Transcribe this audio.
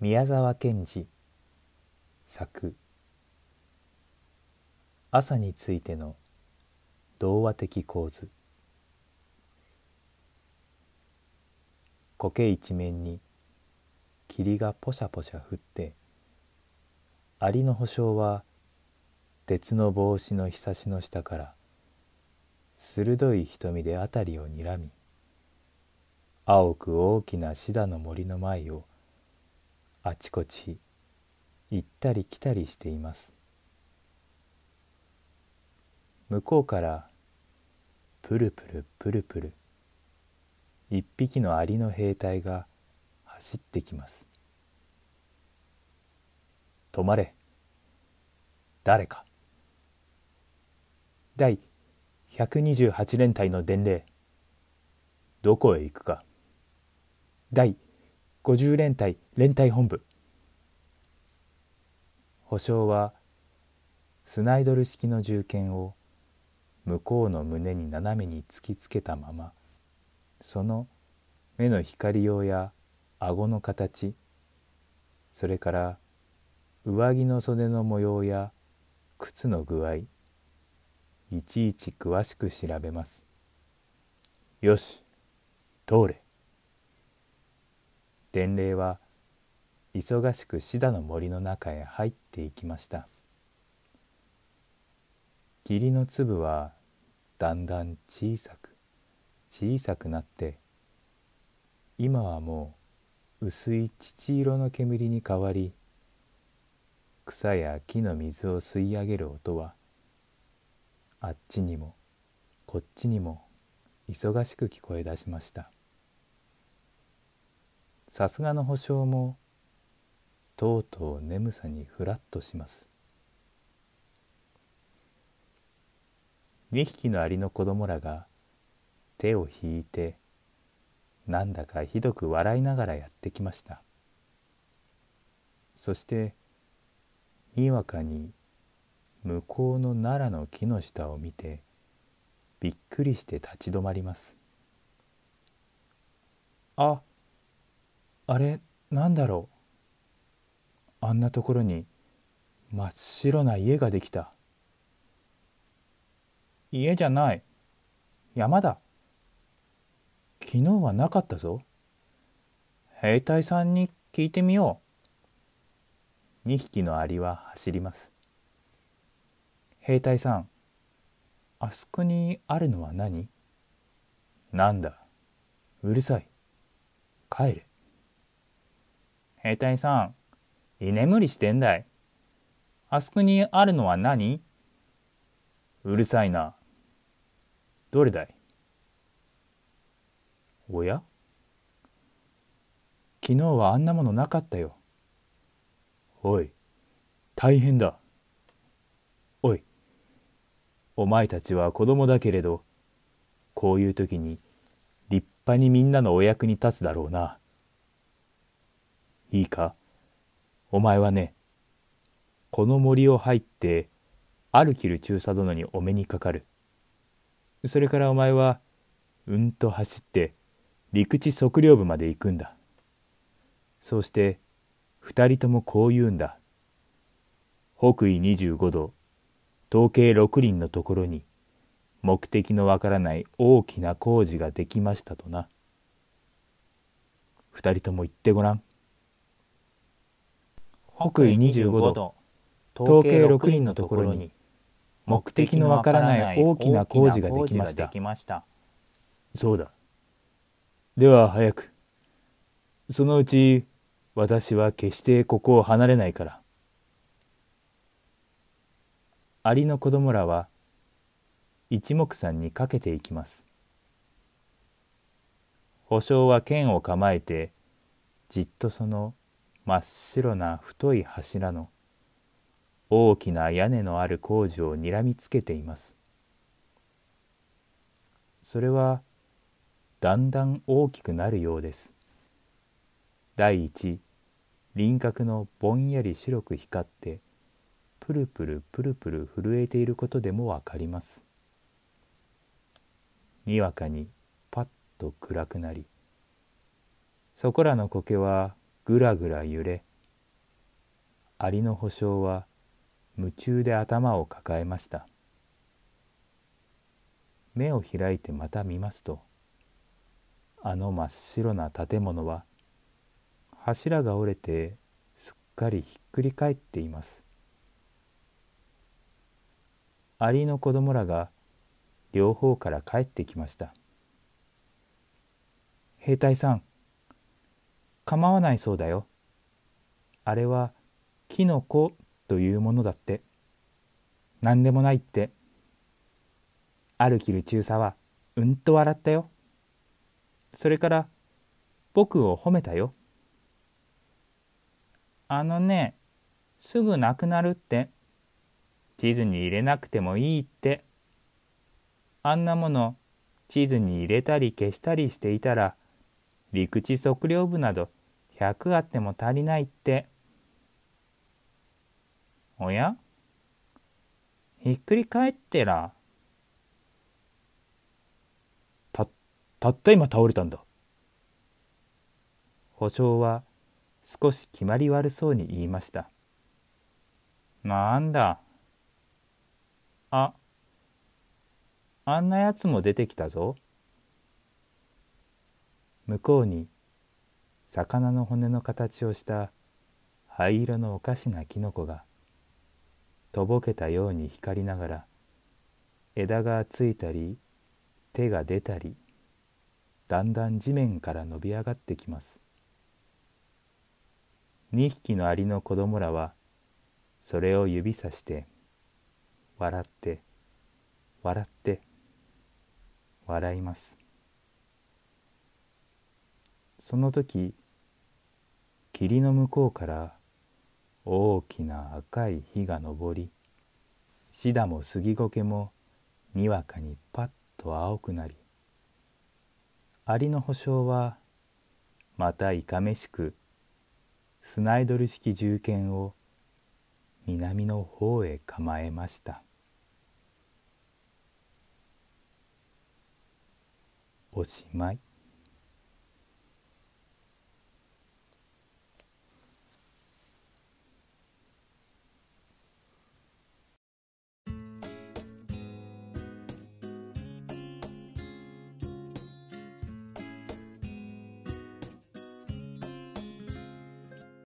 宮沢賢治作朝についての童話的構図苔一面に霧がポシャポシャ降ってアリの保証は鉄の帽子のひさしの下から鋭い瞳で辺りをにらみ青く大きなシダの森の前をあちこち行ったり来たりしています向こうからプルプルプルプル一匹のアリの兵隊が走ってきます止まれ誰か第128連隊の伝令どこへ行くか第50連隊連隊本部保証はスナイドル式の銃剣を向こうの胸に斜めに突きつけたままその目の光よや顎の形それから上着の袖の模様や靴の具合いちいち詳しく調べますよし通れ伝令は忙しくシダの森の中へ入っていきました霧の粒はだんだん小さく小さくなって今はもう薄い乳色の煙に変わり草や木の水を吸い上げる音はあっちにもこっちにも忙しく聞こえ出しましたさすがの保証もとうとう眠さにふらっとします2匹のアリの子供らが手を引いてなんだかひどく笑いながらやってきましたそしてにわかに向こうの奈良の木の下を見てびっくりして立ち止まりますああれなんだろうあんなところに真っ白な家ができた家じゃない山だ昨日はなかったぞ兵隊さんに聞いてみよう2匹のアリは走ります兵隊さんあそこにあるのは何なんだうるさい帰れ兵隊さん居眠りしてんだいあそこにあるのは何うるさいなどれだいおや昨日はあんなものなかったよおい大変だおいお前たちは子供だけれど、こういう時に立派にみんなのお役に立つだろうな。いいか、お前はね、この森を入って、アルキル中佐殿にお目にかかる。それからお前は、うんと走って、陸地測量部まで行くんだ。そうして、二人ともこう言うんだ。北緯25度、統計6輪のところに目的のわからない大きな工事ができましたとな二人とも言ってごらん北緯25度統計6輪のところに目的のわからない大きな工事ができましたそうだでは早くそのうち私は決してここを離れないからアリの子供らは一目散にかけていきます保証は剣を構えてじっとその真っ白な太い柱の大きな屋根のある工事をにらみつけていますそれはだんだん大きくなるようです第一輪郭のぼんやり白く光ってプルプルプルプル震えていることでもわかりますにわかにパッと暗くなりそこらの苔はぐらぐら揺れアリの保証は夢中で頭を抱えました目を開いてまた見ますとあの真っ白な建物は柱が折れてすっかりひっくり返っていますアリの子供らが両方から帰ってきました兵隊さん構わないそうだよあれはキノコというものだって何でもないってあるきる中佐はうんと笑ったよそれから僕を褒めたよあのねすぐなくなるって地図に入れなくてもいいってあんなもの地図に入れたり消したりしていたら陸地測量部など100あっても足りないっておやひっくり返ってらたたった今倒れたんだ保証は少し決まり悪そうに言いましたなんだああんなやつも出てきたぞ向こうに魚の骨の形をした灰色のおかしなきのこがとぼけたように光りながら枝がついたり手が出たりだんだん地面から伸び上がってきます2匹のアリの子供らはそれを指さして「笑って笑って笑いますその時霧の向こうから大きな赤い火が昇りシダも杉苔もにわかにパッと青くなりアリの保証はまたいかめしくスナイドル式銃剣を南の方へ構えました。おしまい。